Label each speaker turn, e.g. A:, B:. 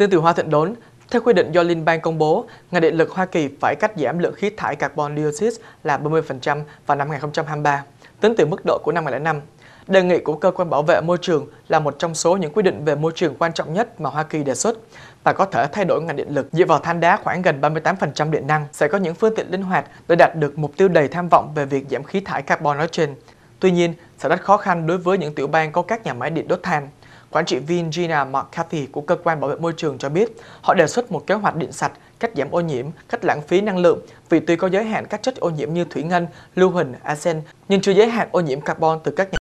A: Tương từ hoa thịnh đốn, theo quy định do Liên bang công bố, ngành điện lực Hoa Kỳ phải cắt giảm lượng khí thải carbon dioxide là 30% vào năm 2023, tính từ mức độ của năm 2005. Đề nghị của cơ quan bảo vệ môi trường là một trong số những quy định về môi trường quan trọng nhất mà Hoa Kỳ đề xuất và có thể thay đổi ngành điện lực dựa vào than đá khoảng gần 38% điện năng sẽ có những phương tiện linh hoạt để đạt được mục tiêu đầy tham vọng về việc giảm khí thải carbon nói trên. Tuy nhiên, sẽ rất khó khăn đối với những tiểu bang có các nhà máy điện đốt than. Quản trị viên Gina McCarthy của Cơ quan Bảo vệ Môi trường cho biết họ đề xuất một kế hoạch điện sạch, cách giảm ô nhiễm, cách lãng phí năng lượng vì tuy có giới hạn các chất ô nhiễm như thủy ngân, lưu huỳnh, arsen nhưng chưa giới hạn ô nhiễm carbon từ các nhà